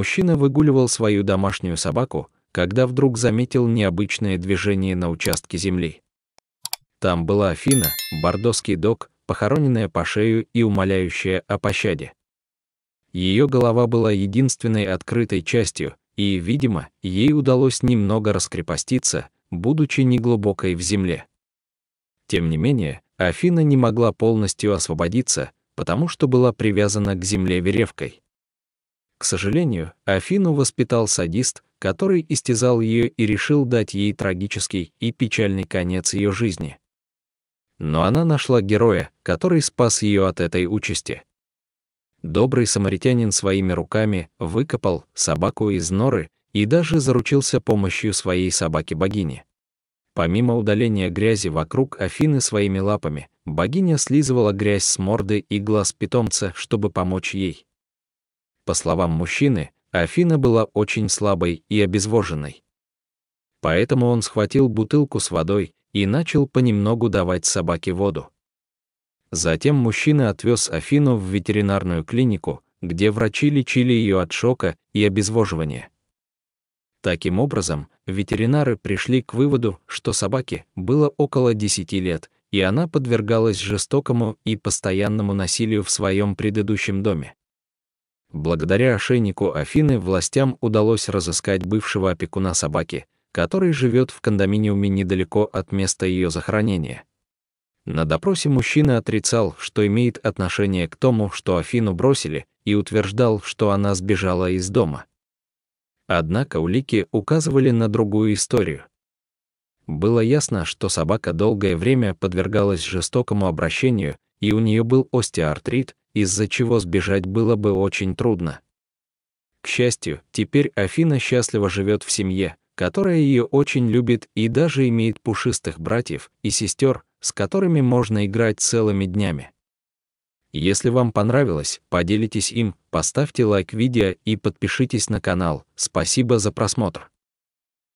Мужчина выгуливал свою домашнюю собаку, когда вдруг заметил необычное движение на участке земли. Там была Афина, бордоский док, похороненная по шею и умоляющая о пощаде. Ее голова была единственной открытой частью, и, видимо, ей удалось немного раскрепоститься, будучи неглубокой в земле. Тем не менее, Афина не могла полностью освободиться, потому что была привязана к земле веревкой. К сожалению, Афину воспитал садист, который истязал ее и решил дать ей трагический и печальный конец ее жизни. Но она нашла героя, который спас ее от этой участи. Добрый самаритянин своими руками выкопал собаку из норы и даже заручился помощью своей собаки-богини. Помимо удаления грязи вокруг Афины своими лапами, богиня слизывала грязь с морды и глаз питомца, чтобы помочь ей. По словам мужчины, Афина была очень слабой и обезвоженной. Поэтому он схватил бутылку с водой и начал понемногу давать собаке воду. Затем мужчина отвез Афину в ветеринарную клинику, где врачи лечили ее от шока и обезвоживания. Таким образом, ветеринары пришли к выводу, что собаке было около 10 лет, и она подвергалась жестокому и постоянному насилию в своем предыдущем доме. Благодаря ошейнику Афины властям удалось разыскать бывшего опекуна собаки, который живет в кондоминиуме недалеко от места ее захоронения. На допросе мужчина отрицал, что имеет отношение к тому, что Афину бросили, и утверждал, что она сбежала из дома. Однако улики указывали на другую историю. Было ясно, что собака долгое время подвергалась жестокому обращению, и у нее был остеоартрит, из-за чего сбежать было бы очень трудно. К счастью, теперь Афина счастливо живет в семье, которая ее очень любит и даже имеет пушистых братьев и сестер, с которыми можно играть целыми днями. Если вам понравилось, поделитесь им, поставьте лайк видео и подпишитесь на канал. Спасибо за просмотр.